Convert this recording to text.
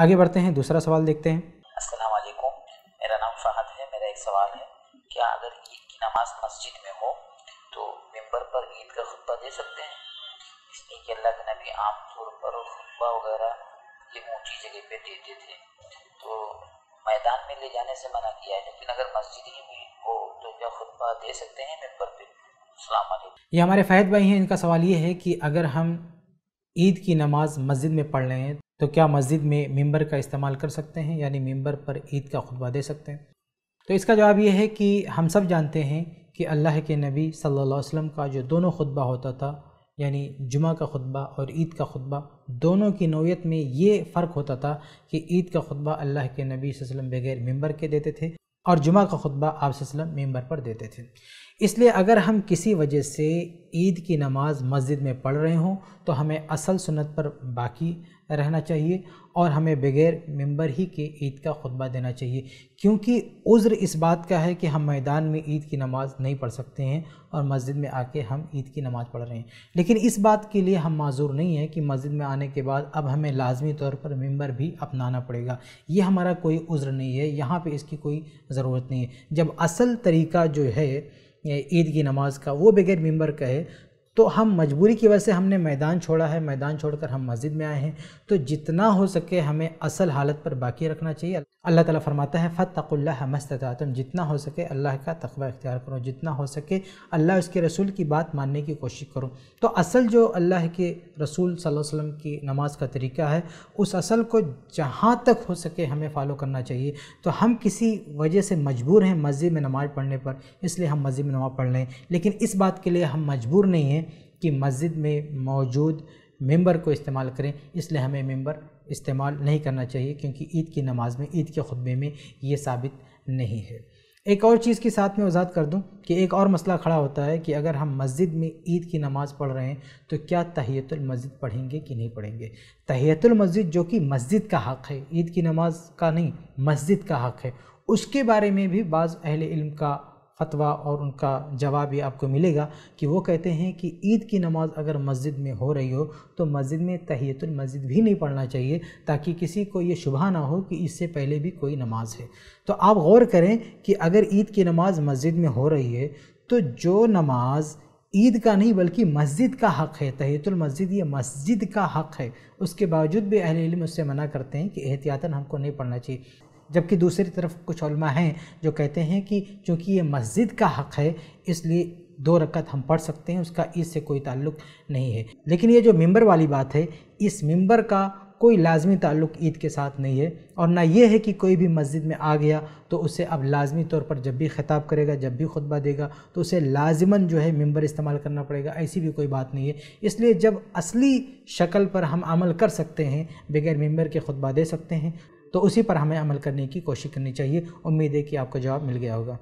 आगे बढ़ते हैं दूसरा सवाल देखते हैं अस्सलाम वालेकुम मेरा नाम फहद है मेरा एक सवाल है क्या अगर ईद की नमाज मस्जिद में हो तो मेम्बर पर ईद का खुतबा दे सकते हैं इसलिए कि अल्लाह के नबी आम तौर पर खुतबा वगैरह ये ऊँची जगह पर देते थे तो मैदान में ले जाने से मना किया है लेकिन अगर मस्जिद ही में हो तो क्या खुतबा दे सकते हैं मेम्बर पर ये हमारे फ़ैद भाई हैं इनका सवाल ये है कि अगर हम ईद की नमाज़ मस्जिद में पढ़ रहे हैं तो क्या मस्जिद में मेंबर का इस्तेमाल कर सकते हैं यानी मेंबर पर ईद का खुतबा दे सकते हैं तो इसका जवाब यह है कि हम सब जानते हैं कि अल्लाह के नबी सल्लल्लाहु अलैहि वसल्लम का जो दोनों खुतबा होता था यानी जुमा का खुतबा और ईद का खुतबा दोनों की नोयत में ये फ़र्क होता था कि ईद का खुतबा अल्लाह के नबी वसल्लम बगैर मेंबर के देते थे और जुमा का खुतबा आप वसल्लम मेंबर पर देते थे इसलिए अगर हम किसी वजह से ईद की नमाज़ मस्जिद में पढ़ रहे हों तो हमें असल सुनत पर बाकी रहना चाहिए और हमें बग़ैर मेंबर ही के ईद का खुतबा देना चाहिए क्योंकि उज़्र इस बात का है कि हम मैदान में ईद की नमाज़ नहीं पढ़ सकते हैं और मस्जिद में आके हम ईद की नमाज़ पढ़ रहे हैं लेकिन इस बात के लिए हम माजूर नहीं हैं कि मस्जिद में आने के बाद अब हमें लाजमी तौर पर मेंबर भी अपनाना पड़ेगा ये हमारा कोई उज़्र नहीं है यहाँ पर इसकी कोई ज़रूरत नहीं है जब असल तरीका जो है ईद की नमाज़ का वो बगैर मेम्बर का है तो हम मजबूरी की वजह से हमने मैदान छोड़ा है मैदान छोड़कर हम मस्जिद में आए हैं तो जितना हो सके हमें असल हालत पर बाकी रखना चाहिए अल्लाह ताला फरमाता है फ़तकुल्ला मस्तम जितना हो सके अल्लाह का तकवा इख्तियार करो जितना हो सके अल्लाह उसके रसूल की बात मानने की कोशिश करो तो असल जो अल्लाह के रसूल सल्लल्लाहु अलैहि वसल्लम की नमाज का तरीका है उस असल को जहाँ तक हो सके हमें फ़ॉलो करना चाहिए तो हम किसी वजह से मजबूर हैं मस्जिद में नमाज़ पढ़ने पर इसलिए हम मस्जिद में नमाज़ पढ़ लें लेकिन इस बात के लिए हम मजबूर नहीं हैं कि मस्जिद में मौजूद मेंबर को इस्तेमाल करें इसलिए हमें मेंबर इस्तेमाल नहीं करना चाहिए क्योंकि ईद की नमाज़ में ईद के खुतबे में ये साबित नहीं है एक और चीज़ के साथ में वजात कर दूं कि एक और मसला खड़ा होता है कि अगर हम मस्जिद में ईद की नमाज़ पढ़ रहे हैं तो क्या तहियतुल मस्जिद पढ़ेंगे कि नहीं पढ़ेंगे तहियतुल मस्जिद जो कि मस्जिद का हक़ है ईद की नमाज़ का नहीं मस्जिद का हक़ है उसके बारे में भी बाज़ अहल इल्म का फ़तवा और उनका जवाब ये आपको मिलेगा कि वो कहते हैं कि ईद की नमाज़ अगर मस्जिद में हो रही हो तो मस्जिद में तहियतुल मस्जिद भी नहीं पढ़ना चाहिए ताकि किसी को ये शुबह ना हो कि इससे पहले भी कोई नमाज है तो आप गौर करें कि अगर ईद की नमाज़ मस्जिद में हो रही है तो जो नमाज़ ईद का नहीं बल्कि मस्जिद का हक़ है तहियतुल मस्जिद ये मस्जिद का हक़ है उसके बावजूद भी अहिल इल्म उससे मना करते हैं कि एहतियातन हमको नहीं पढ़ना चाहिए जबकि दूसरी तरफ कुछ हैं जो कहते हैं कि चूँकि ये मस्जिद का हक़ है इसलिए दो रकत हम पढ़ सकते हैं उसका इससे कोई ताल्लुक नहीं है लेकिन ये जो मेंबर वाली बात है इस मेंबर का कोई लाजमी ताल्लुक ईद के साथ नहीं है और ना ये है कि कोई भी मस्जिद में आ गया तो उसे अब लाजमी तौर पर जब भी ख़िताब करेगा जब भी खुतबा देगा तो उसे लाजमन जो है मेंबर इस्तेमाल करना पड़ेगा ऐसी भी कोई बात नहीं है इसलिए जब असली शक्ल पर हम अमल कर सकते हैं बगैर मेंबर के खुतबा दे सकते हैं तो उसी पर हमें अमल करने की कोशिश करनी चाहिए उम्मीद है कि आपको जवाब मिल गया होगा